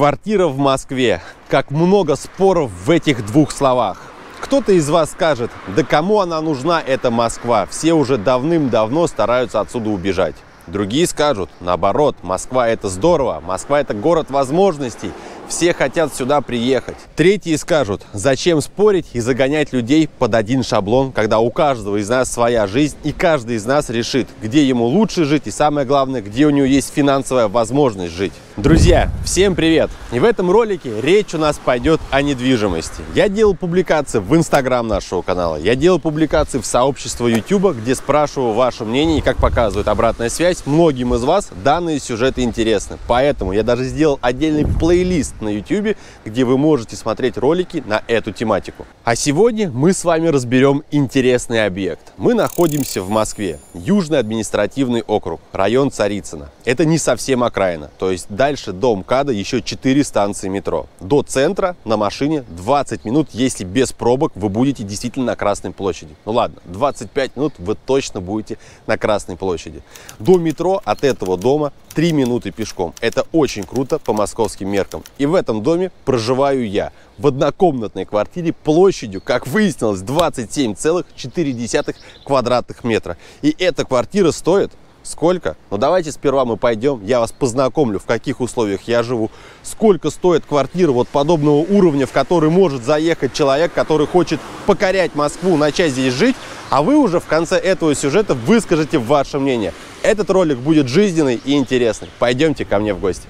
Квартира в Москве. Как много споров в этих двух словах. Кто-то из вас скажет, да кому она нужна, эта Москва? Все уже давным-давно стараются отсюда убежать. Другие скажут, наоборот, Москва это здорово, Москва это город возможностей, все хотят сюда приехать. Третьи скажут, зачем спорить и загонять людей под один шаблон, когда у каждого из нас своя жизнь и каждый из нас решит, где ему лучше жить и самое главное, где у него есть финансовая возможность жить. Друзья, всем привет! И в этом ролике речь у нас пойдет о недвижимости. Я делал публикации в инстаграм нашего канала, я делал публикации в сообщество YouTube, где спрашиваю ваше мнение и, как показывает обратная связь, многим из вас данные сюжеты интересны. Поэтому я даже сделал отдельный плейлист на YouTube, где вы можете смотреть ролики на эту тематику. А сегодня мы с вами разберем интересный объект. Мы находимся в Москве, Южный административный округ, район Царицына. Это не совсем окраина, то есть дальше Дальше до МКАДа еще 4 станции метро. До центра на машине 20 минут, если без пробок вы будете действительно на Красной площади. Ну ладно, 25 минут вы точно будете на Красной площади. До метро от этого дома 3 минуты пешком. Это очень круто по московским меркам. И в этом доме проживаю я в однокомнатной квартире площадью, как выяснилось, 27,4 квадратных метра. И эта квартира стоит Сколько? Ну давайте сперва мы пойдем, я вас познакомлю, в каких условиях я живу, сколько стоит квартира вот подобного уровня, в который может заехать человек, который хочет покорять Москву, начать здесь жить, а вы уже в конце этого сюжета выскажете ваше мнение. Этот ролик будет жизненный и интересный. Пойдемте ко мне в гости.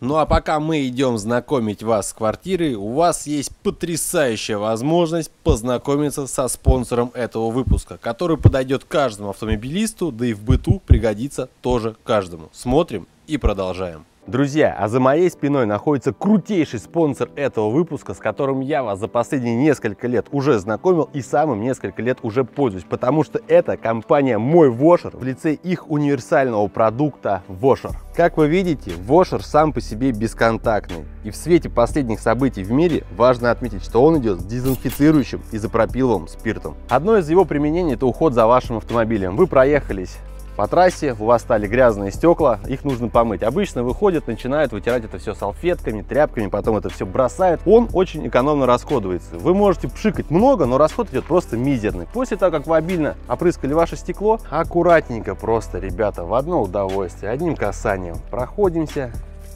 Ну а пока мы идем знакомить вас с квартирой, у вас есть потрясающая возможность познакомиться со спонсором этого выпуска, который подойдет каждому автомобилисту, да и в быту пригодится тоже каждому. Смотрим и продолжаем. Друзья, а за моей спиной находится крутейший спонсор этого выпуска, с которым я вас за последние несколько лет уже знакомил и самым несколько лет уже пользуюсь, потому что это компания «Мой Вошер» в лице их универсального продукта «Вошер». Как вы видите, Вошер сам по себе бесконтактный. И в свете последних событий в мире важно отметить, что он идет с дезинфицирующим изопропиловым спиртом. Одно из его применений – это уход за вашим автомобилем. Вы проехались по трассе, у вас стали грязные стекла, их нужно помыть. Обычно выходят, начинают вытирать это все салфетками, тряпками, потом это все бросают. Он очень экономно расходуется. Вы можете пшикать много, но расход идет просто мизерный. После того, как вы обильно опрыскали ваше стекло, аккуратненько просто, ребята, в одно удовольствие, одним касанием проходимся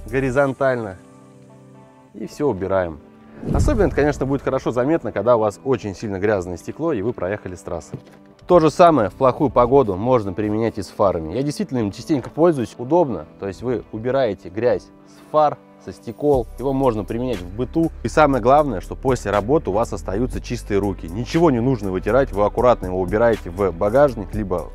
горизонтально и все убираем. Особенно это, конечно, будет хорошо заметно, когда у вас очень сильно грязное стекло и вы проехали с трассы. То же самое в плохую погоду можно применять и с фарами. Я действительно им частенько пользуюсь, удобно. То есть вы убираете грязь с фар, со стекол. Его можно применять в быту. И самое главное, что после работы у вас остаются чистые руки. Ничего не нужно вытирать, вы аккуратно его убираете в багажник, либо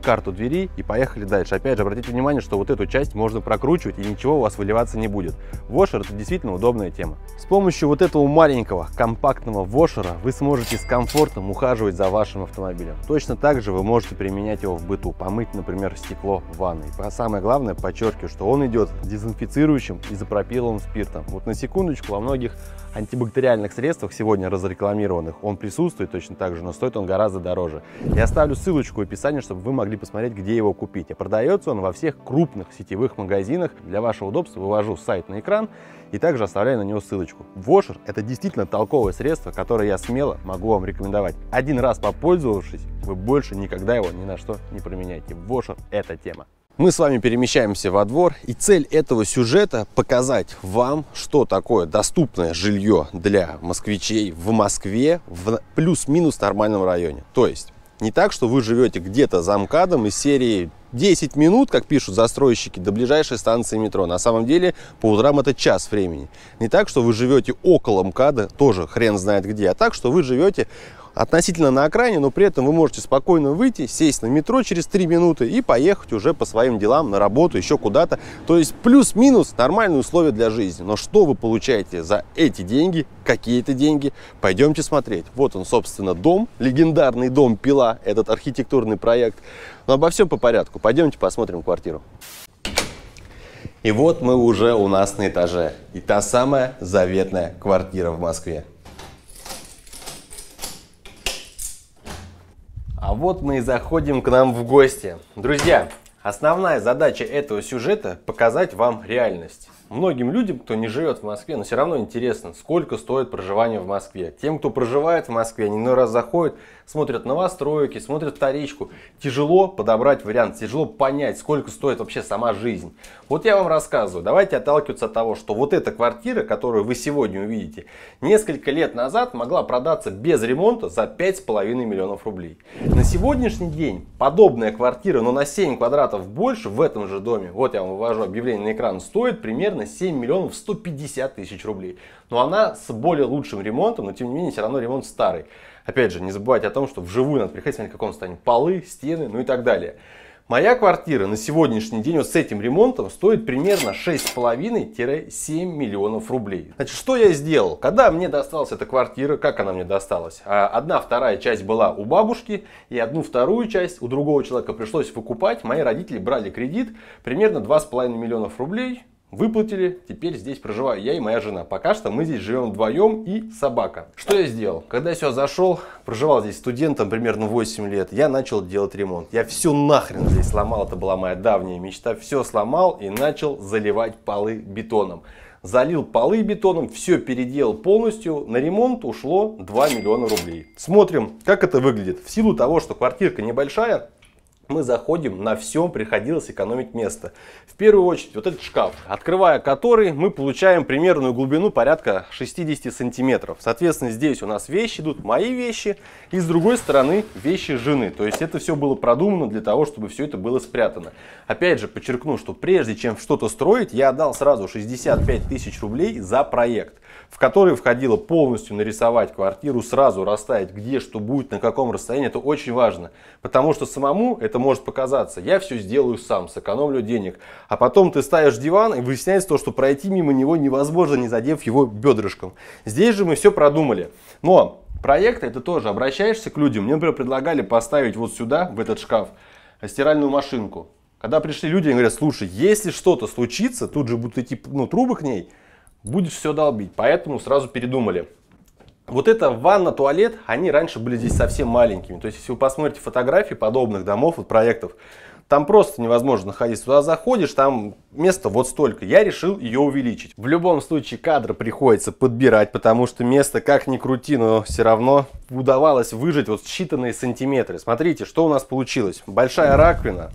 карту двери и поехали дальше. Опять же, обратите внимание, что вот эту часть можно прокручивать и ничего у вас выливаться не будет. Вошер это действительно удобная тема. С помощью вот этого маленького компактного вошера вы сможете с комфортом ухаживать за вашим автомобилем. Точно так же вы можете применять его в быту, помыть, например, стекло в ванной. А самое главное, подчеркиваю, что он идет дезинфицирующим изопропиловым спиртом. Вот на секундочку, во многих антибактериальных средствах, сегодня разрекламированных, он присутствует точно так же, но стоит он гораздо дороже. Я оставлю ссылочку в описании, чтобы вы могли посмотреть, где его купить. А продается он во всех крупных сетевых магазинах. Для вашего удобства вывожу сайт на экран и также оставляю на него ссылочку. Вошер – это действительно толковое средство, которое я смело могу вам рекомендовать. Один раз попользовавшись, вы больше никогда его ни на что не променяете. Вошер – это тема. Мы с вами перемещаемся во двор, и цель этого сюжета – показать вам, что такое доступное жилье для москвичей в Москве в плюс-минус нормальном районе. То есть не так, что вы живете где-то за МКАДом из серии 10 минут, как пишут застройщики, до ближайшей станции метро. На самом деле по утрам это час времени. Не так, что вы живете около МКАДа, тоже хрен знает где, а так, что вы живете относительно на окраине, но при этом вы можете спокойно выйти, сесть на метро через 3 минуты и поехать уже по своим делам, на работу, еще куда-то. То есть плюс-минус нормальные условия для жизни. Но что вы получаете за эти деньги, какие это деньги, пойдемте смотреть. Вот он, собственно, дом, легендарный дом Пила, этот архитектурный проект. Но обо всем по порядку. Пойдемте посмотрим квартиру. И вот мы уже у нас на этаже. И та самая заветная квартира в Москве. А вот мы и заходим к нам в гости. Друзья, основная задача этого сюжета – показать вам реальность. Многим людям, кто не живет в Москве, но все равно интересно, сколько стоит проживание в Москве. Тем, кто проживает в Москве, они иной раз заходят, смотрят новостройки, смотрят вторичку. Тяжело подобрать вариант, тяжело понять, сколько стоит вообще сама жизнь. Вот я вам рассказываю, давайте отталкиваться от того, что вот эта квартира, которую вы сегодня увидите, несколько лет назад могла продаться без ремонта за 5,5 миллионов рублей. На сегодняшний день подобная квартира, но на 7 квадратов больше в этом же доме, вот я вам вывожу объявление на экран, стоит примерно 7 миллионов 150 тысяч рублей. Но она с более лучшим ремонтом, но тем не менее все равно ремонт старый. Опять же, не забывайте о том, что вживую надо приходить, смотреть, в каком состоянии полы, стены, ну и так далее. Моя квартира на сегодняшний день вот с этим ремонтом стоит примерно 6,5-7 миллионов рублей. Значит, что я сделал? Когда мне досталась эта квартира, как она мне досталась? А, одна вторая часть была у бабушки, и одну вторую часть у другого человека пришлось выкупать. Мои родители брали кредит примерно 2,5 миллионов рублей. Выплатили, теперь здесь проживаю я и моя жена. Пока что мы здесь живем вдвоем и собака. Что я сделал? Когда я сюда зашел, проживал здесь студентом примерно 8 лет, я начал делать ремонт. Я все нахрен здесь сломал, это была моя давняя мечта. Все сломал и начал заливать полы бетоном. Залил полы бетоном, все переделал полностью. На ремонт ушло 2 миллиона рублей. Смотрим, как это выглядит. В силу того, что квартирка небольшая, мы заходим, на всем приходилось экономить место. В первую очередь вот этот шкаф, открывая который мы получаем примерную глубину порядка 60 сантиметров. Соответственно, здесь у нас вещи идут, мои вещи, и с другой стороны вещи жены. То есть это все было продумано для того, чтобы все это было спрятано. Опять же, подчеркну, что прежде чем что-то строить, я отдал сразу 65 тысяч рублей за проект в который входило полностью нарисовать квартиру, сразу расставить, где что будет, на каком расстоянии, это очень важно. Потому что самому это может показаться, я все сделаю сам, сэкономлю денег. А потом ты ставишь диван и выясняется то, что пройти мимо него невозможно, не задев его бедрышком. Здесь же мы все продумали. Но проект это тоже, обращаешься к людям. Мне, например, предлагали поставить вот сюда, в этот шкаф, стиральную машинку. Когда пришли люди, они говорят, слушай, если что-то случится, тут же будут идти ну, трубы к ней, будешь все долбить. Поэтому сразу передумали. Вот эта ванна, туалет, они раньше были здесь совсем маленькими. То есть, если вы посмотрите фотографии подобных домов, вот проектов, там просто невозможно находиться. Туда заходишь, там места вот столько. Я решил ее увеличить. В любом случае кадры приходится подбирать, потому что место как ни крути, но все равно удавалось выжить вот считанные сантиметры. Смотрите, что у нас получилось. Большая раковина,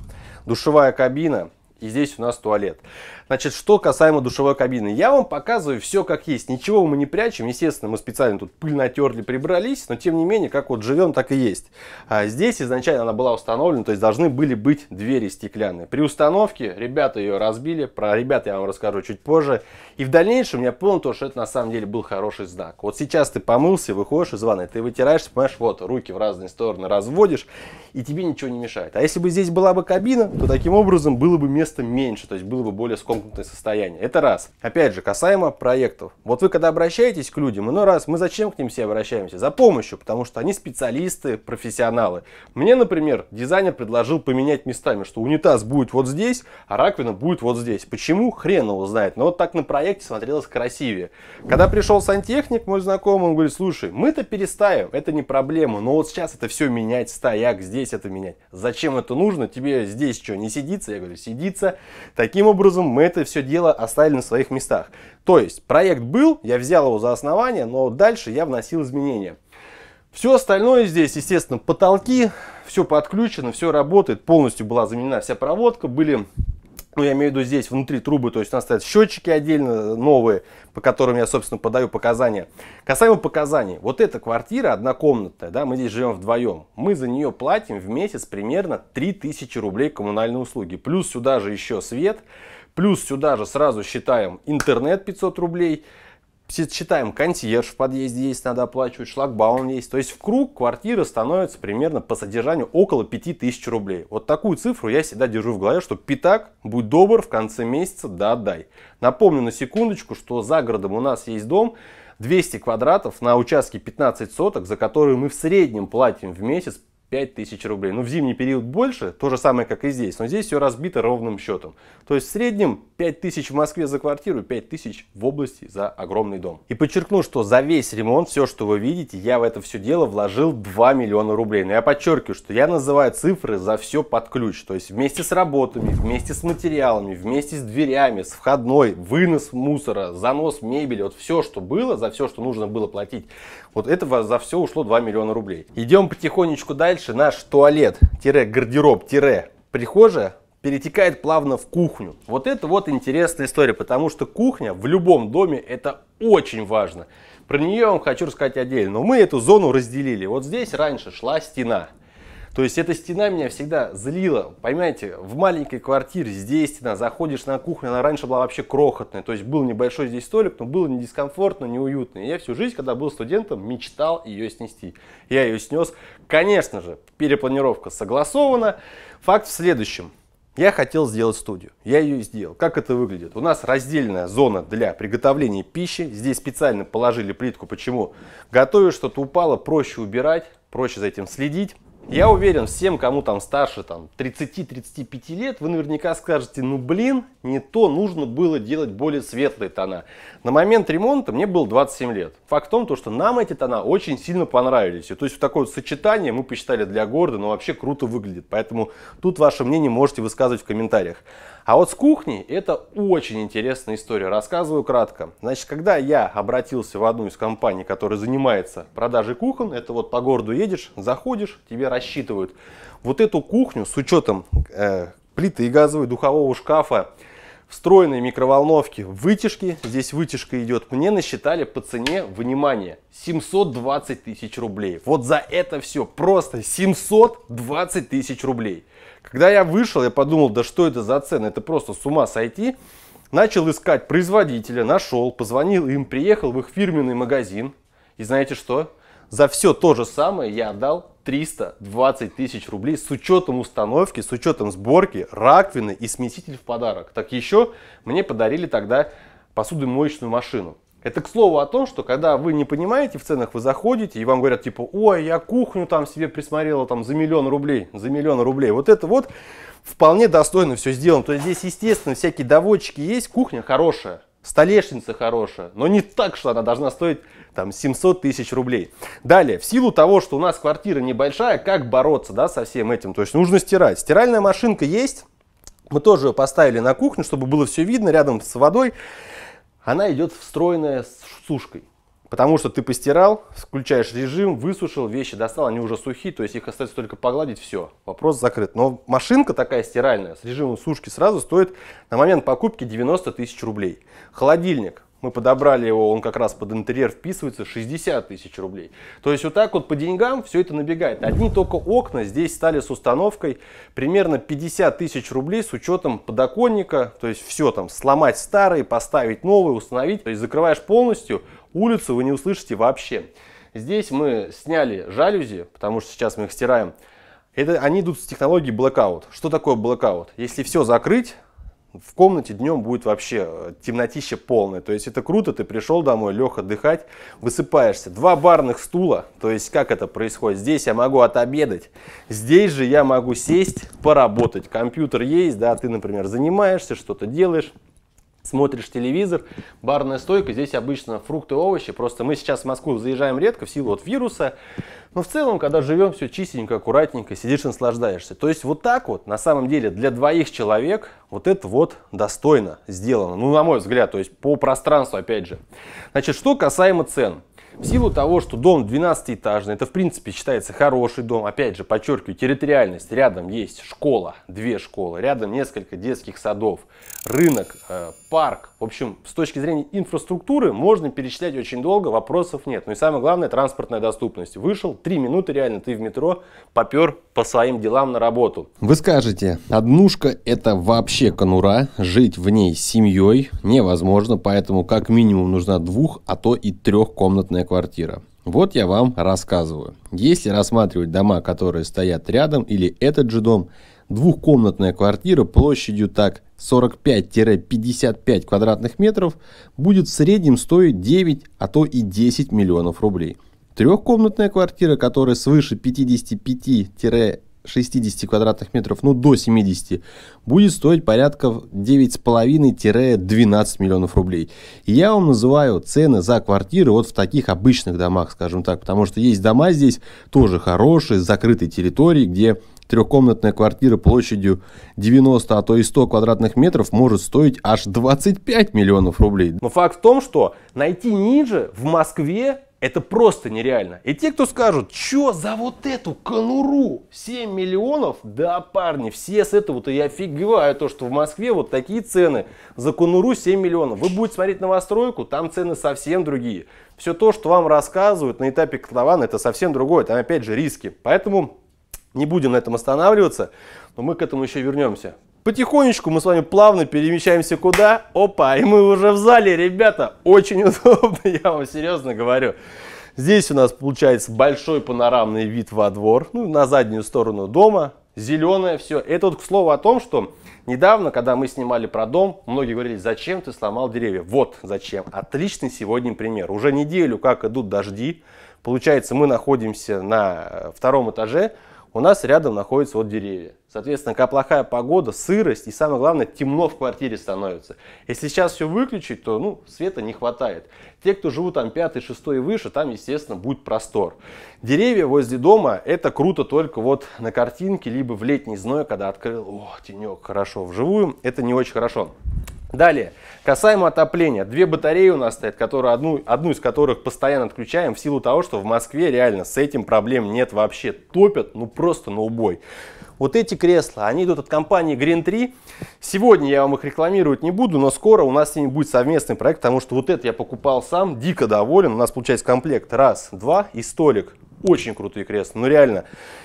душевая кабина, и здесь у нас туалет. Значит, что касаемо душевой кабины. Я вам показываю все как есть. Ничего мы не прячем. Естественно, мы специально тут пыль натерли, прибрались. Но тем не менее, как вот живем, так и есть. А здесь изначально она была установлена. То есть должны были быть двери стеклянные. При установке ребята ее разбили. Про ребят я вам расскажу чуть позже. И в дальнейшем я понял то, что это на самом деле был хороший знак. Вот сейчас ты помылся, выходишь из ванной, ты вытираешься, понимаешь, вот руки в разные стороны разводишь. И тебе ничего не мешает. А если бы здесь была бы кабина, то таким образом было бы место текста меньше, то есть было бы более скомкнутое состояние. Это раз. Опять же, касаемо проектов. Вот вы когда обращаетесь к людям, иной раз мы зачем к ним все обращаемся? За помощью, потому что они специалисты, профессионалы. Мне, например, дизайнер предложил поменять местами, что унитаз будет вот здесь, а раковина будет вот здесь. Почему? Хрен его знает. Но вот так на проекте смотрелось красивее. Когда пришел сантехник, мой знакомый, он говорит, слушай, мы-то переставим, это не проблема, но вот сейчас это все менять, стояк, здесь это менять. Зачем это нужно? Тебе здесь что, не сидится? Я говорю, сидит находиться. Таким образом, мы это все дело оставили на своих местах. То есть, проект был, я взял его за основание, но дальше я вносил изменения. Все остальное здесь, естественно, потолки, все подключено, все работает, полностью была заменена вся проводка, были ну, я имею в виду здесь, внутри трубы, то есть у нас стоят счетчики отдельно новые, по которым я, собственно, подаю показания. Касаемо показаний, вот эта квартира однокомнатная, да, мы здесь живем вдвоем, мы за нее платим в месяц примерно 3000 рублей коммунальные услуги, плюс сюда же еще свет, плюс сюда же сразу считаем интернет 500 рублей, считаем, консьерж в подъезде есть, надо оплачивать, шлагбаум есть. То есть в круг квартира становится примерно по содержанию около 5000 рублей. Вот такую цифру я всегда держу в голове, что пятак, будь добр, в конце месяца да отдай. Напомню на секундочку, что за городом у нас есть дом, 200 квадратов на участке 15 соток, за которые мы в среднем платим в месяц 5000 рублей. но ну, в зимний период больше, то же самое, как и здесь, но здесь все разбито ровным счетом. То есть в среднем 5000 в Москве за квартиру, 5000 в области за огромный дом. И подчеркну, что за весь ремонт, все, что вы видите, я в это все дело вложил 2 миллиона рублей. Но я подчеркиваю, что я называю цифры за все под ключ. То есть вместе с работами, вместе с материалами, вместе с дверями, с входной, вынос мусора, занос мебели, вот все, что было, за все, что нужно было платить, вот этого за все ушло 2 миллиона рублей. Идем потихонечку дальше Дальше наш туалет-гардероб-прихожая перетекает плавно в кухню. Вот это вот интересная история, потому что кухня в любом доме это очень важно. Про нее я вам хочу рассказать отдельно. Но мы эту зону разделили. Вот здесь раньше шла стена. То есть эта стена меня всегда злила. Понимаете, в маленькой квартире здесь стена, заходишь на кухню, она раньше была вообще крохотная. То есть был небольшой здесь столик, но было не дискомфортно, не уютно. И я всю жизнь, когда был студентом, мечтал ее снести. Я ее снес. Конечно же, перепланировка согласована. Факт в следующем. Я хотел сделать студию. Я ее и сделал. Как это выглядит? У нас раздельная зона для приготовления пищи. Здесь специально положили плитку. Почему? Готовишь, что-то упало, проще убирать, проще за этим следить. Я уверен, всем, кому там старше там, 30-35 лет, вы наверняка скажете, ну блин, не то нужно было делать более светлые тона. На момент ремонта мне было 27 лет. Факт в том, то, что нам эти тона очень сильно понравились. И, то есть в такое вот сочетание мы посчитали для города, но вообще круто выглядит. Поэтому тут ваше мнение можете высказывать в комментариях. А вот с кухней это очень интересная история. Рассказываю кратко. Значит, когда я обратился в одну из компаний, которая занимается продажей кухон, это вот по городу едешь, заходишь, тебе рассчитывают вот эту кухню с учетом э, плиты и газовой, духового шкафа, встроенной микроволновки, вытяжки, здесь вытяжка идет, мне насчитали по цене, внимание, 720 тысяч рублей. Вот за это все, просто 720 тысяч рублей. Когда я вышел, я подумал, да что это за цены, это просто с ума сойти. Начал искать производителя, нашел, позвонил им, приехал в их фирменный магазин. И знаете что? За все то же самое я отдал 320 тысяч рублей с учетом установки, с учетом сборки, раковины и смеситель в подарок. Так еще мне подарили тогда посудомоечную машину. Это к слову о том, что когда вы не понимаете в ценах, вы заходите и вам говорят типа, ой, я кухню там себе присмотрела там за миллион рублей, за миллион рублей. Вот это вот вполне достойно все сделано. То есть здесь, естественно, всякие доводчики есть, кухня хорошая, столешница хорошая, но не так, что она должна стоить там 700 тысяч рублей. Далее, в силу того, что у нас квартира небольшая, как бороться да, со всем этим? То есть нужно стирать. Стиральная машинка есть, мы тоже ее поставили на кухню, чтобы было все видно рядом с водой она идет встроенная с сушкой. Потому что ты постирал, включаешь режим, высушил, вещи достал, они уже сухие, то есть их остается только погладить, все, вопрос закрыт. Но машинка такая стиральная с режимом сушки сразу стоит на момент покупки 90 тысяч рублей. Холодильник мы подобрали его, он как раз под интерьер вписывается, 60 тысяч рублей. То есть вот так вот по деньгам все это набегает. Одни только окна здесь стали с установкой примерно 50 тысяч рублей с учетом подоконника. То есть все там, сломать старые, поставить новые, установить. То есть закрываешь полностью, улицу вы не услышите вообще. Здесь мы сняли жалюзи, потому что сейчас мы их стираем. Это, они идут с технологией blackout. Что такое blackout? Если все закрыть, в комнате днем будет вообще э, темнотища полная. То есть это круто, ты пришел домой, лег отдыхать, высыпаешься. Два барных стула, то есть как это происходит? Здесь я могу отобедать, здесь же я могу сесть, поработать. Компьютер есть, да, ты, например, занимаешься, что-то делаешь смотришь телевизор, барная стойка, здесь обычно фрукты, овощи, просто мы сейчас в Москву заезжаем редко в силу от вируса, но в целом, когда живем, все чистенько, аккуратненько, сидишь и наслаждаешься. То есть вот так вот, на самом деле, для двоих человек вот это вот достойно сделано, ну, на мой взгляд, то есть по пространству, опять же. Значит, что касаемо цен. В силу того, что дом 12-этажный, это в принципе считается хороший дом, опять же, подчеркиваю, территориальность, рядом есть школа, две школы, рядом несколько детских садов, рынок, э, парк. В общем, с точки зрения инфраструктуры можно перечислять очень долго, вопросов нет. Ну и самое главное, транспортная доступность. Вышел, три минуты реально ты в метро, попер по своим делам на работу. Вы скажете, однушка это вообще конура, жить в ней с семьей невозможно, поэтому как минимум нужна двух, а то и трехкомнатная квартира. Вот я вам рассказываю. Если рассматривать дома, которые стоят рядом, или этот же дом, двухкомнатная квартира площадью так 45-55 квадратных метров будет в среднем стоить 9, а то и 10 миллионов рублей. Трехкомнатная квартира, которая свыше 55-55 60 квадратных метров, ну до 70, будет стоить порядка 9,5-12 миллионов рублей. И я вам называю цены за квартиры вот в таких обычных домах, скажем так, потому что есть дома здесь тоже хорошие, с закрытой территорией, где трехкомнатная квартира площадью 90, а то и 100 квадратных метров может стоить аж 25 миллионов рублей. Но факт в том, что найти ниже в Москве это просто нереально. И те, кто скажут, что за вот эту конуру 7 миллионов, да, парни, все с этого-то и офигевают, то, что в Москве вот такие цены. За конуру 7 миллионов. Вы будете смотреть новостройку, там цены совсем другие. Все то, что вам рассказывают на этапе котлована, это совсем другое. Там опять же риски. Поэтому не будем на этом останавливаться, но мы к этому еще вернемся. Потихонечку мы с вами плавно перемещаемся куда? Опа, и мы уже в зале, ребята. Очень удобно, я вам серьезно говорю. Здесь у нас получается большой панорамный вид во двор, ну, на заднюю сторону дома, зеленое все. Это вот к слову о том, что недавно, когда мы снимали про дом, многие говорили, зачем ты сломал деревья? Вот зачем. Отличный сегодня пример. Уже неделю как идут дожди. Получается, мы находимся на э, втором этаже, у нас рядом находятся вот деревья. Соответственно, когда плохая погода, сырость и самое главное, темно в квартире становится. Если сейчас все выключить, то ну, света не хватает. Те, кто живут там 5, 6 и выше, там, естественно, будет простор. Деревья возле дома, это круто только вот на картинке, либо в летний зной, когда открыл, о, тенек, хорошо, вживую, это не очень хорошо. Далее, касаемо отопления. Две батареи у нас стоят, которые, одну, одну из которых постоянно отключаем в силу того, что в Москве реально с этим проблем нет вообще. Топят, ну просто на убой. Вот эти кресла, они идут от компании Green 3. Сегодня я вам их рекламировать не буду, но скоро у нас с ними будет совместный проект, потому что вот это я покупал сам, дико доволен. У нас получается комплект раз, два и столик. Очень крутые кресла, ну реально.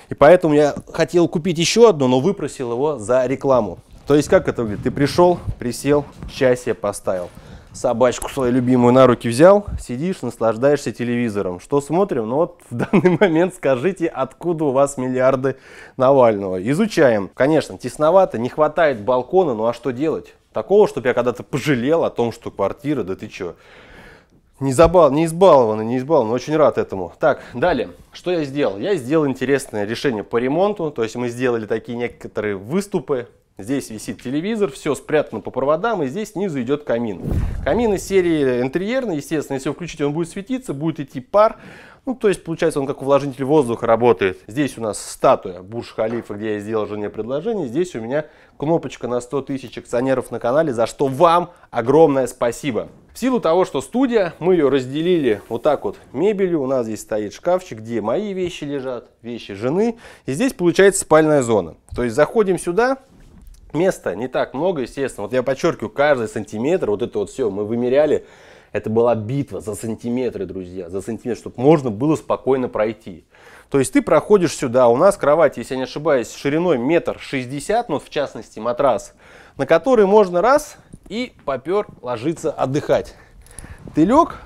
И поэтому я хотел купить еще одно, но выпросил его за рекламу. То есть как это выглядит? Ты пришел, присел, чай себе поставил. Собачку свою любимую на руки взял, сидишь, наслаждаешься телевизором. Что смотрим? Ну вот в данный момент скажите, откуда у вас миллиарды Навального. Изучаем. Конечно, тесновато, не хватает балкона, ну а что делать? Такого, чтобы я когда-то пожалел о том, что квартира, да ты чё. Не, забал, не избалованный, не избалованный, очень рад этому. Так, далее, что я сделал? Я сделал интересное решение по ремонту, то есть мы сделали такие некоторые выступы, Здесь висит телевизор, все спрятано по проводам, и здесь снизу идет камин. Камин из серии интерьерный, естественно, если его включить, он будет светиться, будет идти пар. Ну, то есть, получается, он как увлажнитель воздуха работает. Здесь у нас статуя Бурж-Халифа, где я сделал жене предложение. Здесь у меня кнопочка на 100 тысяч акционеров на канале, за что вам огромное спасибо. В силу того, что студия, мы ее разделили вот так вот мебелью. У нас здесь стоит шкафчик, где мои вещи лежат, вещи жены. И здесь получается спальная зона. То есть, заходим сюда, Места не так много, естественно. Вот я подчеркиваю, каждый сантиметр, вот это вот все мы вымеряли. Это была битва за сантиметры, друзья, за сантиметр, чтобы можно было спокойно пройти. То есть ты проходишь сюда, у нас кровать, если я не ошибаюсь, шириной метр шестьдесят, ну в частности матрас, на который можно раз и попер ложиться отдыхать. Ты лег,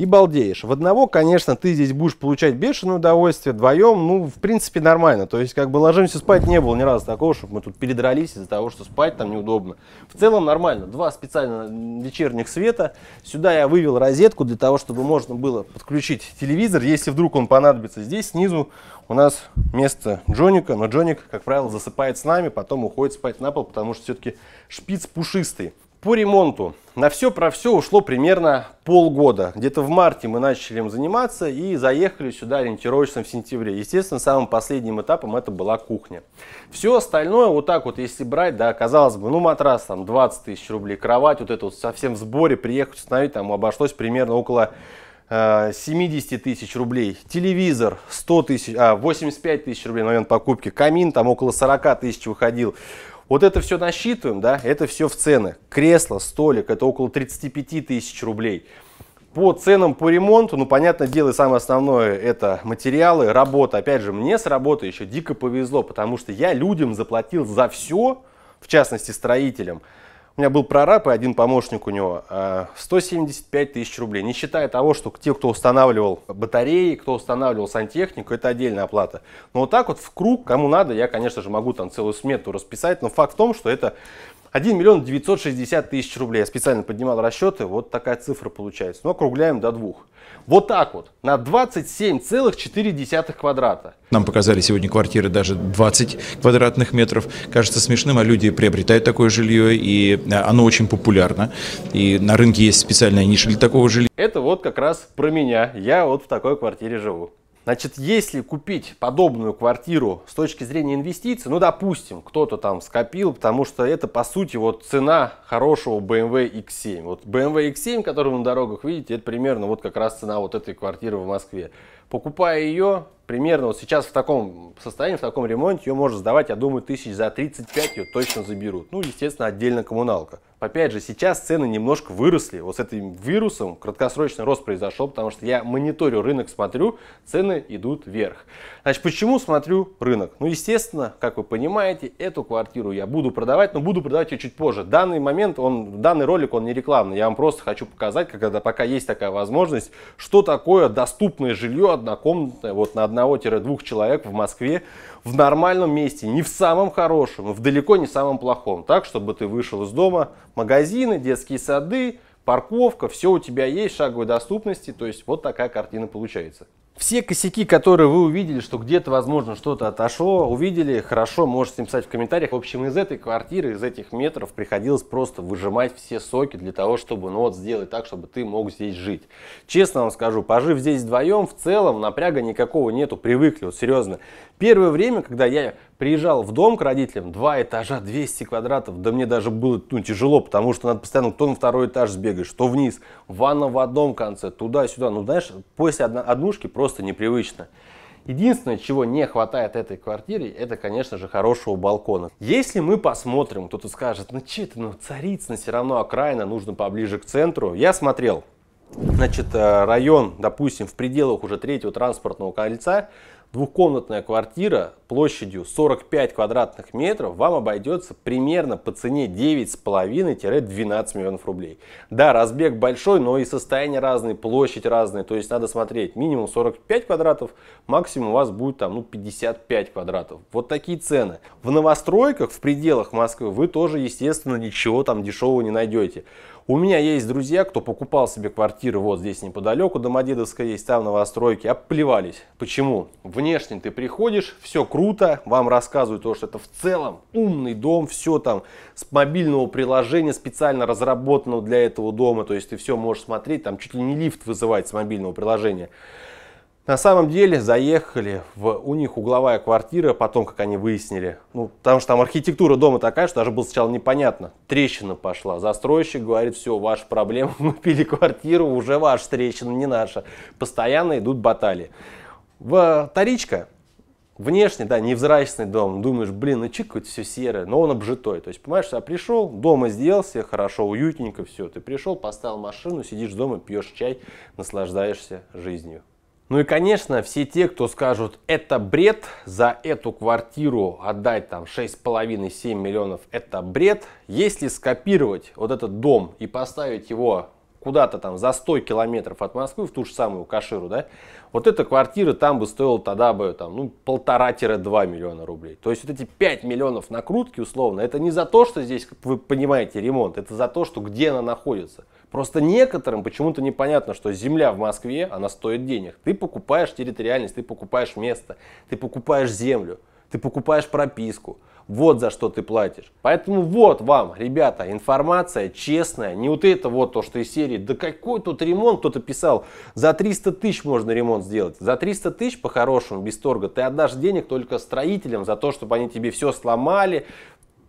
и балдеешь. В одного, конечно, ты здесь будешь получать бешеное удовольствие, вдвоем, ну, в принципе, нормально. То есть, как бы ложимся спать не было ни разу такого, чтобы мы тут передрались из-за того, что спать там неудобно. В целом нормально. Два специально вечерних света. Сюда я вывел розетку для того, чтобы можно было подключить телевизор, если вдруг он понадобится. Здесь снизу у нас место Джоника, но Джоник, как правило, засыпает с нами, потом уходит спать на пол, потому что все-таки шпиц пушистый. По ремонту. На все про все ушло примерно полгода. Где-то в марте мы начали им заниматься и заехали сюда ориентировочно в сентябре. Естественно, самым последним этапом это была кухня. Все остальное, вот так вот, если брать, да, казалось бы, ну матрас там 20 тысяч рублей, кровать, вот это вот совсем в сборе, приехать установить, там обошлось примерно около 70 э, тысяч рублей, телевизор 100 тысяч, а, 85 тысяч рублей на момент покупки, камин там около 40 тысяч выходил, вот это все насчитываем, да, это все в ценах. Кресло, столик, это около 35 тысяч рублей. По ценам по ремонту, ну, понятное дело, самое основное это материалы, работа. Опять же, мне с работы еще дико повезло, потому что я людям заплатил за все, в частности, строителям. У меня был прораб и один помощник у него. 175 а, тысяч рублей. Не считая того, что те, кто устанавливал батареи, кто устанавливал сантехнику, это отдельная оплата. Но вот так вот в круг, кому надо, я, конечно же, могу там целую смету расписать. Но факт в том, что это 1 миллион 960 тысяч рублей. Я специально поднимал расчеты, вот такая цифра получается. Но ну, округляем до двух. Вот так вот, на 27,4 квадрата. Нам показали сегодня квартиры даже 20 квадратных метров. Кажется смешным, а люди приобретают такое жилье, и э, оно очень популярно. И на рынке есть специальная ниша для такого жилья. Это вот как раз про меня. Я вот в такой квартире живу. Значит, если купить подобную квартиру с точки зрения инвестиций, ну, допустим, кто-то там скопил, потому что это, по сути, вот цена хорошего BMW X7. Вот BMW X7, который вы на дорогах видите, это примерно вот как раз цена вот этой квартиры в Москве. Покупая ее, примерно вот сейчас в таком состоянии, в таком ремонте ее можно сдавать, я думаю, тысяч за 35 ее точно заберут. Ну, естественно, отдельно коммуналка. Опять же, сейчас цены немножко выросли. Вот с этим вирусом краткосрочный рост произошел, потому что я мониторю рынок, смотрю, цены идут вверх. Значит, почему смотрю рынок? Ну, естественно, как вы понимаете, эту квартиру я буду продавать, но буду продавать ее чуть позже. Данный момент, он, данный ролик, он не рекламный. Я вам просто хочу показать, когда пока есть такая возможность, что такое доступное жилье однокомнатное вот на одном одного-двух человек в Москве в нормальном месте, не в самом хорошем, в далеко не самом плохом. Так, чтобы ты вышел из дома, магазины, детские сады, парковка, все у тебя есть, шаговой доступности. То есть вот такая картина получается. Все косяки, которые вы увидели, что где-то, возможно, что-то отошло, увидели, хорошо, можете написать в комментариях. В общем, из этой квартиры, из этих метров приходилось просто выжимать все соки для того, чтобы, ну вот, сделать так, чтобы ты мог здесь жить. Честно вам скажу, пожив здесь вдвоем, в целом напряга никакого нету, привыкли, вот серьезно. Первое время, когда я приезжал в дом к родителям, два этажа, 200 квадратов, да мне даже было ну, тяжело, потому что надо постоянно то на второй этаж сбегать что вниз, ванна в одном конце, туда-сюда. Ну, знаешь, после однушки просто непривычно. Единственное, чего не хватает этой квартире, это, конечно же, хорошего балкона. Если мы посмотрим, кто-то скажет, ну че это, ну царицына все равно окраина, нужно поближе к центру. Я смотрел, значит, э, район, допустим, в пределах уже третьего транспортного кольца, Двухкомнатная квартира площадью 45 квадратных метров вам обойдется примерно по цене 9,5-12 миллионов рублей. Да, разбег большой, но и состояние разное, площадь разная, то есть надо смотреть минимум 45 квадратов, максимум у вас будет там ну, 55 квадратов. Вот такие цены. В новостройках в пределах Москвы вы тоже, естественно, ничего там дешевого не найдете. У меня есть друзья, кто покупал себе квартиру вот здесь неподалеку, Домодедовская есть, там новостройки, оплевались. А Почему? Внешне ты приходишь, все круто, вам рассказывают то, что это в целом умный дом, все там с мобильного приложения специально разработанного для этого дома, то есть ты все можешь смотреть, там чуть ли не лифт вызывать с мобильного приложения. На самом деле заехали, в, у них угловая квартира, потом, как они выяснили, ну, потому что там архитектура дома такая, что даже было сначала непонятно. Трещина пошла, застройщик говорит, все, ваша проблема, мы пили квартиру, уже ваша трещина, не наша. Постоянно идут баталии. В, вторичка, внешне, да, невзрачный дом, думаешь, блин, ну чик, какое-то все серое, но он обжитой. То есть, понимаешь, я пришел, дома сделал себе хорошо, уютненько все. Ты пришел, поставил машину, сидишь дома, пьешь чай, наслаждаешься жизнью. Ну и, конечно, все те, кто скажут, это бред, за эту квартиру отдать там 6,5-7 миллионов, это бред. Если скопировать вот этот дом и поставить его куда-то там за 100 километров от Москвы, в ту же самую Каширу, да, вот эта квартира там бы стоила тогда бы там, ну, полтора-два миллиона рублей. То есть вот эти 5 миллионов накрутки, условно, это не за то, что здесь, как вы понимаете, ремонт, это за то, что где она находится. Просто некоторым почему-то непонятно, что земля в Москве, она стоит денег. Ты покупаешь территориальность, ты покупаешь место, ты покупаешь землю, ты покупаешь прописку. Вот за что ты платишь. Поэтому вот вам, ребята, информация честная. Не вот это вот то, что из серии. Да какой тут ремонт? Кто-то писал, за 300 тысяч можно ремонт сделать. За 300 тысяч по-хорошему, без торга, ты отдашь денег только строителям за то, чтобы они тебе все сломали,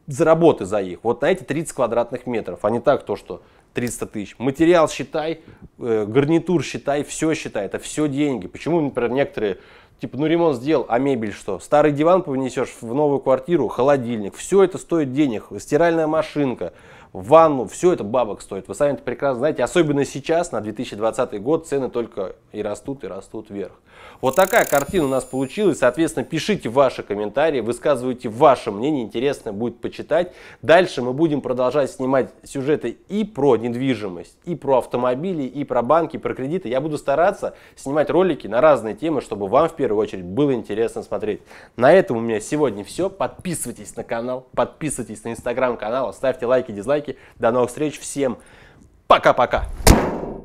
заработы за их. Вот на эти 30 квадратных метров, а не так то, что 300 тысяч. Материал считай, э, гарнитур считай, все считай, это все деньги. Почему, например, некоторые типа, ну ремонт сделал, а мебель что? Старый диван повнесешь в новую квартиру, холодильник. Все это стоит денег. Стиральная машинка ванну. Все это бабок стоит. Вы сами это прекрасно знаете. Особенно сейчас, на 2020 год, цены только и растут, и растут вверх. Вот такая картина у нас получилась. Соответственно, пишите ваши комментарии, высказывайте ваше мнение. Интересно будет почитать. Дальше мы будем продолжать снимать сюжеты и про недвижимость, и про автомобили, и про банки, и про кредиты. Я буду стараться снимать ролики на разные темы, чтобы вам в первую очередь было интересно смотреть. На этом у меня сегодня все. Подписывайтесь на канал, подписывайтесь на инстаграм канал, ставьте лайки, дизлайки лайки. До новых встреч. Всем пока-пока.